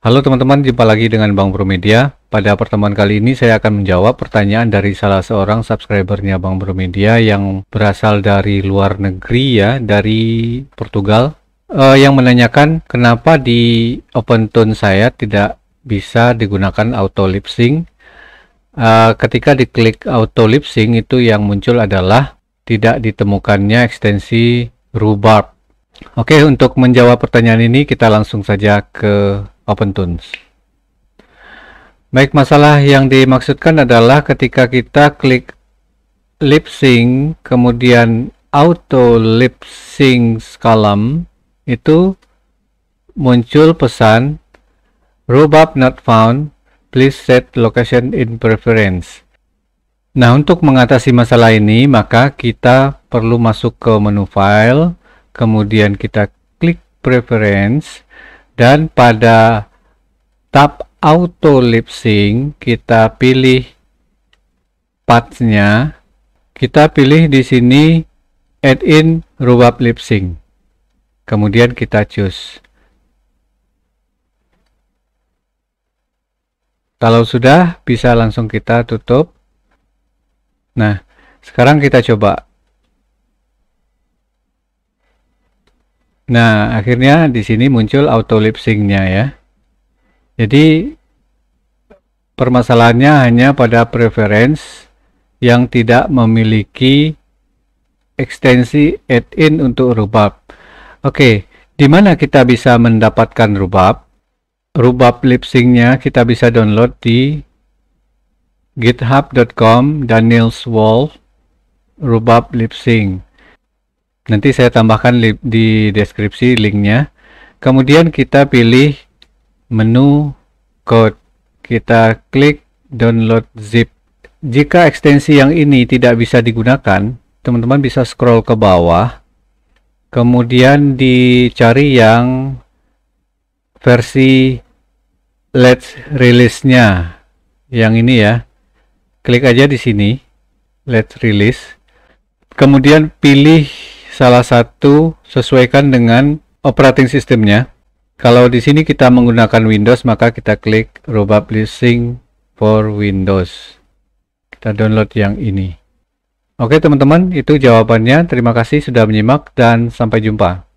Halo teman-teman, jumpa lagi dengan Bang Promedia. Pada pertemuan kali ini saya akan menjawab pertanyaan dari salah seorang subscribernya Bang Promedia yang berasal dari luar negeri ya, dari Portugal, uh, yang menanyakan kenapa di Open Tone saya tidak bisa digunakan auto lip sync. Uh, ketika diklik auto lip sync itu yang muncul adalah tidak ditemukannya ekstensi rhubarb. Oke, untuk menjawab pertanyaan ini kita langsung saja ke Tunes. Baik, masalah yang dimaksudkan adalah ketika kita klik lip sync kemudian auto lip sync column itu muncul pesan Robub not found, please set location in preference. Nah, untuk mengatasi masalah ini, maka kita perlu masuk ke menu file, kemudian kita klik preference, dan pada tab auto lip sync kita pilih partsnya kita pilih di sini add in rubab lip sync kemudian kita choose kalau sudah bisa langsung kita tutup nah sekarang kita coba nah akhirnya di sini muncul auto lip Sync-nya ya jadi permasalahannya hanya pada preference yang tidak memiliki ekstensi add-in untuk rubab. Oke, di mana kita bisa mendapatkan rubab? Rubab lipsingnya kita bisa download di github.com Daniels Wolf rubab lipsing. Nanti saya tambahkan di deskripsi linknya. Kemudian kita pilih menu code. Kita klik download zip. Jika ekstensi yang ini tidak bisa digunakan, teman-teman bisa scroll ke bawah. Kemudian dicari yang versi let's release-nya. Yang ini ya. Klik aja di sini. Let's release. Kemudian pilih salah satu sesuaikan dengan operating nya kalau di sini kita menggunakan Windows, maka kita klik Roba Blessing for Windows. Kita download yang ini. Oke teman-teman, itu jawabannya. Terima kasih sudah menyimak dan sampai jumpa.